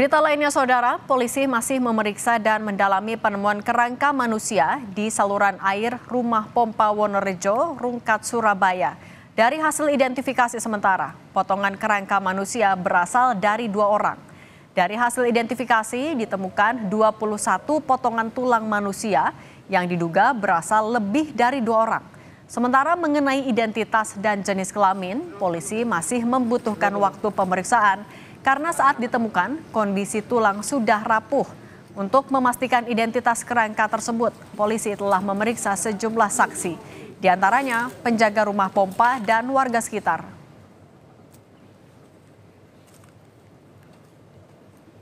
Berita lainnya saudara, polisi masih memeriksa dan mendalami penemuan kerangka manusia di saluran air rumah pompa Wonorejo, Rungkat, Surabaya. Dari hasil identifikasi sementara, potongan kerangka manusia berasal dari dua orang. Dari hasil identifikasi ditemukan 21 potongan tulang manusia yang diduga berasal lebih dari dua orang. Sementara mengenai identitas dan jenis kelamin, polisi masih membutuhkan waktu pemeriksaan karena saat ditemukan, kondisi tulang sudah rapuh. Untuk memastikan identitas kerangka tersebut, polisi telah memeriksa sejumlah saksi, di antaranya penjaga rumah pompa dan warga sekitar.